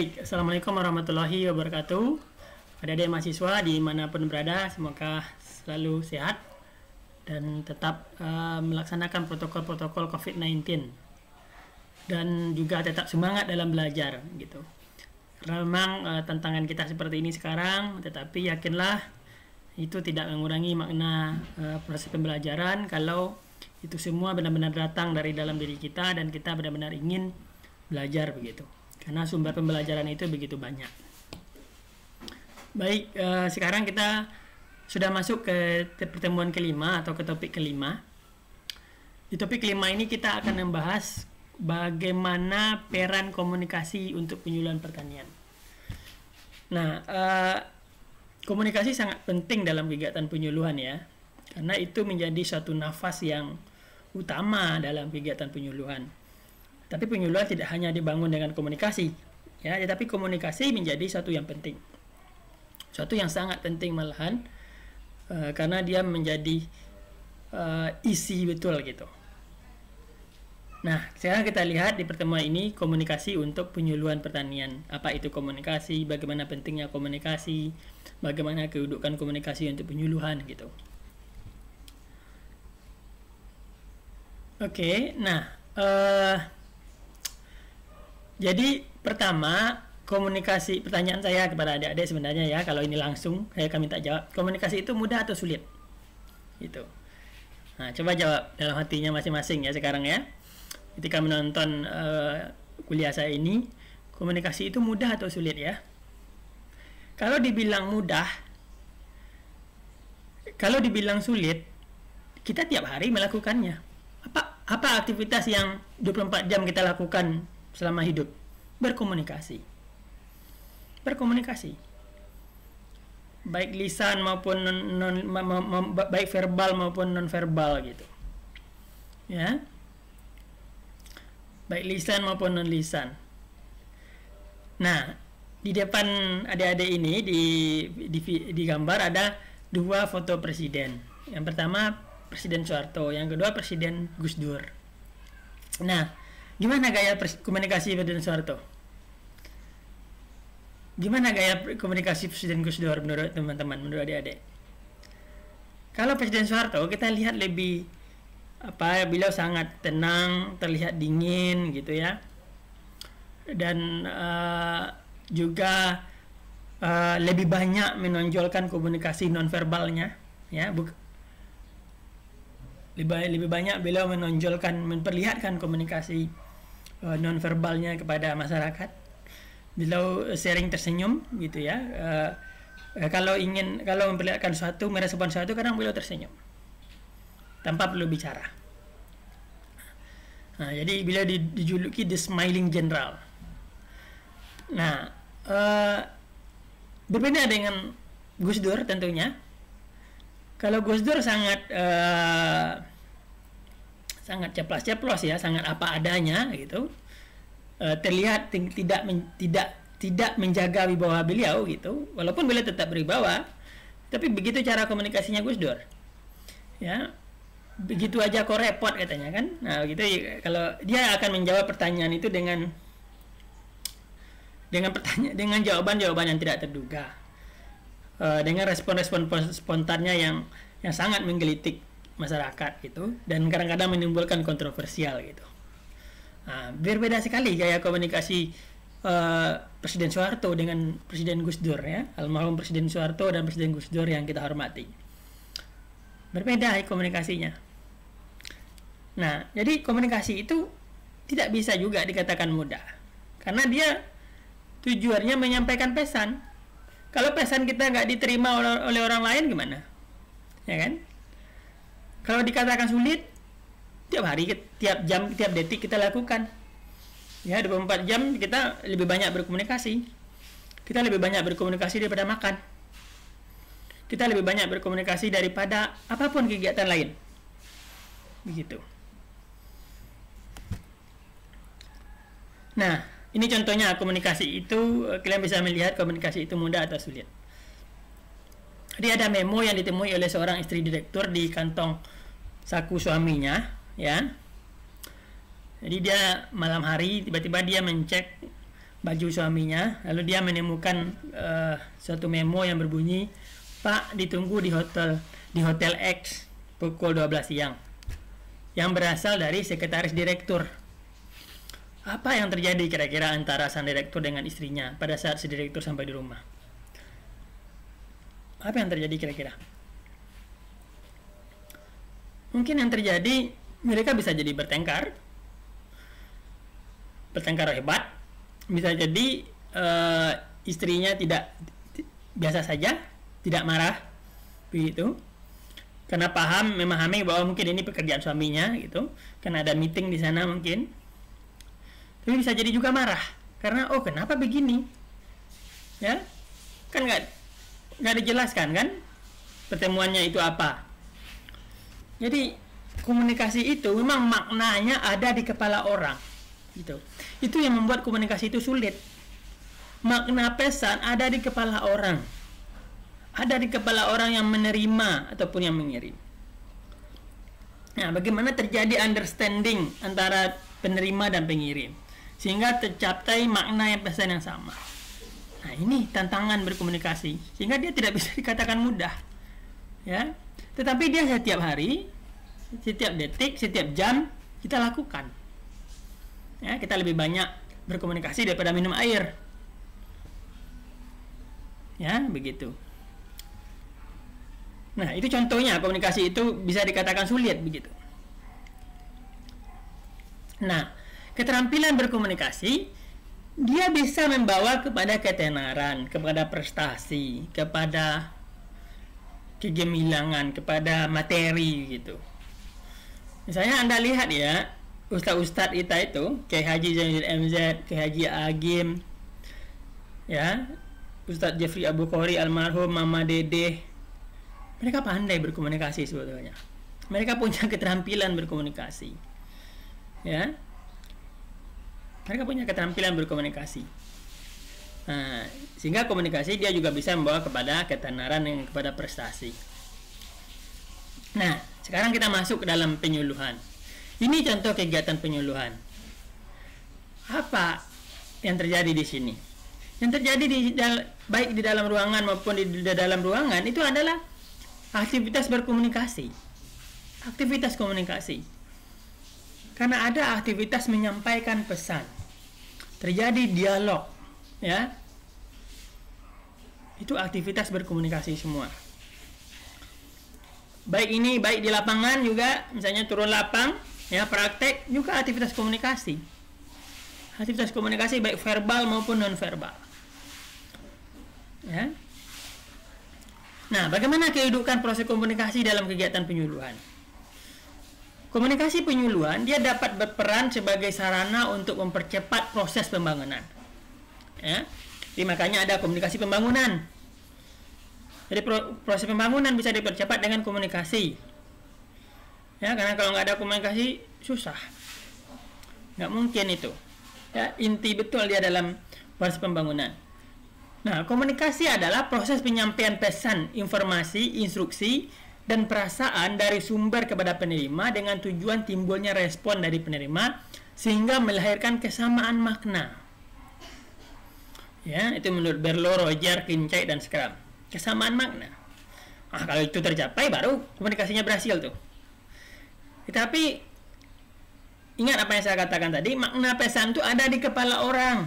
Baik, Assalamualaikum warahmatullahi wabarakatuh Pada adik mahasiswa dimanapun berada Semoga selalu sehat Dan tetap uh, melaksanakan protokol-protokol COVID-19 Dan juga tetap semangat dalam belajar gitu Karena memang uh, tantangan kita seperti ini sekarang Tetapi yakinlah itu tidak mengurangi makna uh, proses pembelajaran Kalau itu semua benar-benar datang dari dalam diri kita Dan kita benar-benar ingin belajar begitu karena sumber pembelajaran itu begitu banyak. Baik, eh, sekarang kita sudah masuk ke pertemuan kelima atau ke topik kelima. Di topik kelima ini kita akan membahas bagaimana peran komunikasi untuk penyuluhan pertanian. Nah, eh, komunikasi sangat penting dalam kegiatan penyuluhan ya, karena itu menjadi suatu nafas yang utama dalam kegiatan penyuluhan. Tapi penyuluhan tidak hanya dibangun dengan komunikasi, ya, tetapi komunikasi menjadi satu yang penting. satu yang sangat penting malahan uh, karena dia menjadi uh, isi betul gitu. Nah, sekarang kita lihat di pertemuan ini komunikasi untuk penyuluhan pertanian. Apa itu komunikasi, bagaimana pentingnya komunikasi, bagaimana kedudukan komunikasi untuk penyuluhan gitu. Oke, okay, nah uh, jadi pertama komunikasi pertanyaan saya kepada adik-adik sebenarnya ya kalau ini langsung saya kami tak jawab komunikasi itu mudah atau sulit itu nah coba jawab dalam hatinya masing-masing ya sekarang ya ketika menonton uh, kuliah saya ini komunikasi itu mudah atau sulit ya kalau dibilang mudah kalau dibilang sulit kita tiap hari melakukannya apa apa aktivitas yang 24 jam kita lakukan selama hidup berkomunikasi berkomunikasi baik lisan maupun non, non ma, ma, ma, baik verbal maupun non verbal gitu ya baik lisan maupun non lisan nah di depan adik-adik ini di, di di gambar ada dua foto presiden yang pertama presiden Soeharto yang kedua presiden Gus Dur nah Gimana gaya komunikasi Presiden Soeharto? Gimana gaya komunikasi Presiden Gus Dur menurut teman-teman, menurut adik-adik? Kalau Presiden Soeharto kita lihat lebih apa beliau sangat tenang, terlihat dingin gitu ya. Dan uh, juga uh, lebih banyak menonjolkan komunikasi nonverbalnya ya, Buk lebih, lebih banyak beliau menonjolkan memperlihatkan komunikasi uh, nonverbalnya kepada masyarakat beliau sering tersenyum gitu ya uh, kalau ingin kalau memperlihatkan suatu merespon suatu kadang beliau tersenyum tanpa perlu bicara nah, jadi beliau dijuluki the smiling general nah uh, berbeda dengan Gus Dur tentunya kalau Gus Dur sangat uh, sangat ceplas-ceplos ya, sangat apa adanya gitu. E, terlihat tidak men, tidak tidak menjaga wibawa beliau gitu, walaupun beliau tetap beribawa tapi begitu cara komunikasinya Gus Dur. Ya, begitu aja kok repot katanya kan. Nah, gitu kalau dia akan menjawab pertanyaan itu dengan dengan pertanyaan dengan jawaban-jawaban yang tidak terduga. E, dengan respon-respon spontannya yang yang sangat menggelitik masyarakat gitu dan kadang-kadang menimbulkan kontroversial gitu. Nah, berbeda sekali gaya komunikasi uh, Presiden Soeharto dengan Presiden Gus Dur ya, almarhum Presiden Soeharto dan Presiden Gus Dur yang kita hormati. Berbeda ya, komunikasinya. Nah, jadi komunikasi itu tidak bisa juga dikatakan mudah karena dia tujuannya menyampaikan pesan. Kalau pesan kita nggak diterima oleh, oleh orang lain gimana? Ya kan? Kalau dikatakan sulit, tiap hari, tiap jam, tiap detik kita lakukan. Ya, 24 jam kita lebih banyak berkomunikasi. Kita lebih banyak berkomunikasi daripada makan. Kita lebih banyak berkomunikasi daripada apapun kegiatan lain. Begitu. Nah, ini contohnya komunikasi itu eh, kalian bisa melihat komunikasi itu mudah atau sulit. Jadi ada memo yang ditemui oleh seorang istri direktur di kantong saku suaminya ya jadi dia malam hari tiba-tiba dia mencek baju suaminya lalu dia menemukan uh, suatu memo yang berbunyi Pak ditunggu di hotel di hotel X pukul 12 siang yang berasal dari sekretaris direktur apa yang terjadi kira-kira antara sang direktur dengan istrinya pada saat si direktur sampai di rumah apa yang terjadi kira-kira mungkin yang terjadi mereka bisa jadi bertengkar bertengkar hebat bisa jadi uh, istrinya tidak biasa saja tidak marah begitu karena paham memahami bahwa mungkin ini pekerjaan suaminya gitu karena ada meeting di sana mungkin tapi bisa jadi juga marah karena oh kenapa begini ya kan nggak nggak dijelaskan kan pertemuannya itu apa jadi komunikasi itu memang maknanya ada di kepala orang. Gitu. Itu yang membuat komunikasi itu sulit. Makna pesan ada di kepala orang. Ada di kepala orang yang menerima ataupun yang mengirim. Nah, bagaimana terjadi understanding antara penerima dan pengirim sehingga tercapai makna yang pesan yang sama. Nah, ini tantangan berkomunikasi sehingga dia tidak bisa dikatakan mudah. Ya. Tetapi dia setiap hari, setiap detik, setiap jam kita lakukan. Ya, kita lebih banyak berkomunikasi daripada minum air. Ya, begitu. Nah, itu contohnya komunikasi itu bisa dikatakan sulit begitu. Nah, keterampilan berkomunikasi dia bisa membawa kepada ketenaran, kepada prestasi, kepada kegemilangan kepada materi gitu misalnya anda lihat ya ustadz-ustadz kita itu Kyai Haji Zainuddin MZ Kyai Haji Agim ya Ustadz Jeffrey Abu Khori almarhum Mama Dede mereka pandai berkomunikasi sebetulnya mereka punya keterampilan berkomunikasi ya mereka punya keterampilan berkomunikasi Eh, sehingga komunikasi dia juga bisa membawa kepada ketenaran dan kepada prestasi. Nah, sekarang kita masuk ke dalam penyuluhan. Ini contoh kegiatan penyuluhan. Apa yang terjadi di sini? Yang terjadi di baik di dalam ruangan maupun di, di dalam ruangan itu adalah aktivitas berkomunikasi. Aktivitas komunikasi. Karena ada aktivitas menyampaikan pesan. Terjadi dialog, ya itu aktivitas berkomunikasi semua baik ini baik di lapangan juga misalnya turun lapang ya praktek juga aktivitas komunikasi aktivitas komunikasi baik verbal maupun non verbal ya nah bagaimana kehidupan proses komunikasi dalam kegiatan penyuluhan komunikasi penyuluhan dia dapat berperan sebagai sarana untuk mempercepat proses pembangunan ya jadi makanya ada komunikasi pembangunan. Jadi proses pembangunan bisa dipercepat dengan komunikasi. Ya, karena kalau nggak ada komunikasi susah. Nggak mungkin itu. Ya, inti betul dia dalam proses pembangunan. Nah, komunikasi adalah proses penyampaian pesan, informasi, instruksi, dan perasaan dari sumber kepada penerima dengan tujuan timbulnya respon dari penerima sehingga melahirkan kesamaan makna ya itu menurut Berlo, Roger, Kincai dan Scrum kesamaan makna ah kalau itu tercapai baru komunikasinya berhasil tuh tetapi eh, ingat apa yang saya katakan tadi makna pesan itu ada di kepala orang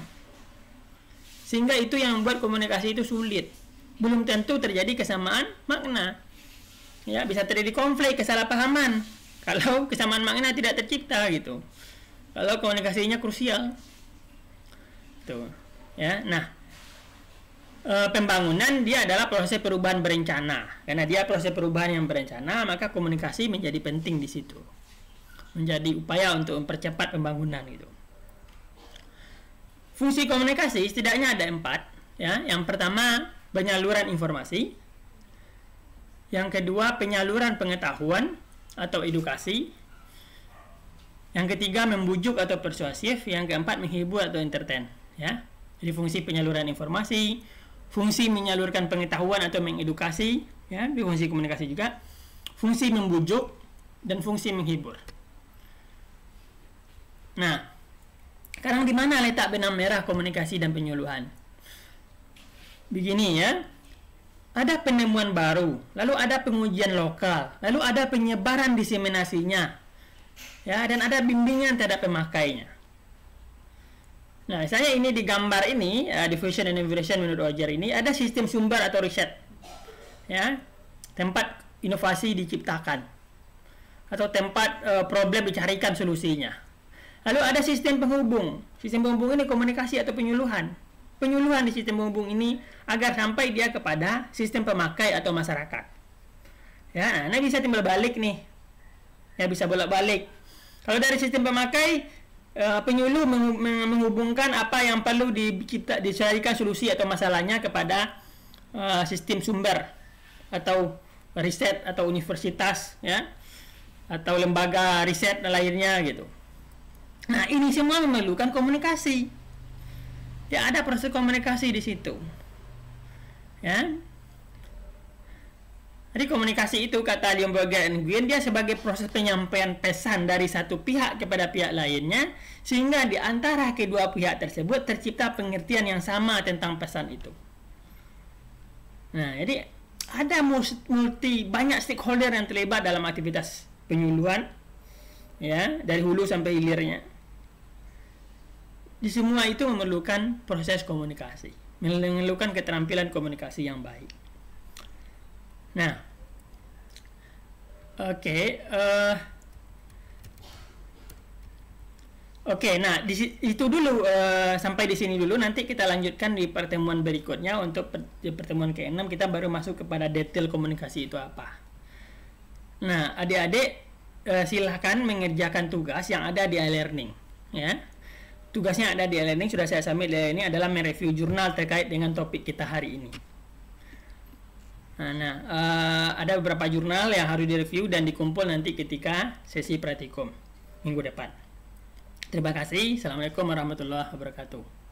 sehingga itu yang membuat komunikasi itu sulit belum tentu terjadi kesamaan makna ya bisa terjadi konflik kesalahpahaman kalau kesamaan makna tidak tercipta gitu kalau komunikasinya krusial tuh ya nah e, pembangunan dia adalah proses perubahan berencana karena dia proses perubahan yang berencana maka komunikasi menjadi penting di situ menjadi upaya untuk mempercepat pembangunan itu. fungsi komunikasi setidaknya ada empat ya yang pertama penyaluran informasi yang kedua penyaluran pengetahuan atau edukasi yang ketiga membujuk atau persuasif yang keempat menghibur atau entertain ya jadi fungsi penyaluran informasi, fungsi menyalurkan pengetahuan atau mengedukasi, ya, fungsi komunikasi juga, fungsi membujuk dan fungsi menghibur. Nah, sekarang di mana letak benang merah komunikasi dan penyuluhan? Begini ya, ada penemuan baru, lalu ada pengujian lokal, lalu ada penyebaran diseminasinya, ya, dan ada bimbingan terhadap pemakainya. Nah, misalnya ini di gambar ini uh, eh, diffusion and innovation menurut Roger ini ada sistem sumber atau riset. Ya. Tempat inovasi diciptakan atau tempat uh, problem dicarikan solusinya. Lalu ada sistem penghubung. Sistem penghubung ini komunikasi atau penyuluhan. Penyuluhan di sistem penghubung ini agar sampai dia kepada sistem pemakai atau masyarakat. Ya, nah bisa timbal balik nih. Ya bisa bolak-balik. Kalau dari sistem pemakai Eh, uh, penyuluh menghubungkan apa yang perlu di, kita dicarikan solusi atau masalahnya kepada uh, sistem sumber atau riset atau universitas ya atau lembaga riset dan lainnya gitu. Nah ini semua memerlukan komunikasi. Ya ada proses komunikasi di situ. Ya jadi komunikasi itu kata Liumberger and Green dia sebagai proses penyampaian pesan dari satu pihak kepada pihak lainnya sehingga di antara kedua pihak tersebut tercipta pengertian yang sama tentang pesan itu. Nah, jadi ada multi banyak stakeholder yang terlibat dalam aktivitas penyuluhan ya, dari hulu sampai hilirnya. Di semua itu memerlukan proses komunikasi, memerlukan keterampilan komunikasi yang baik. Nah, oke, okay, uh, eh. oke. Okay, nah, di, itu dulu uh, sampai di sini dulu. Nanti kita lanjutkan di pertemuan berikutnya untuk per, di pertemuan ke-6 kita baru masuk kepada detail komunikasi itu apa. Nah, adik-adik uh, silahkan mengerjakan tugas yang ada di e-learning, ya. Tugasnya ada di e-learning sudah saya sampaikan Ini adalah mereview jurnal terkait dengan topik kita hari ini. Nah, uh, ada beberapa jurnal yang harus direview dan dikumpul nanti ketika sesi praktikum minggu depan. Terima kasih. Assalamualaikum warahmatullahi wabarakatuh.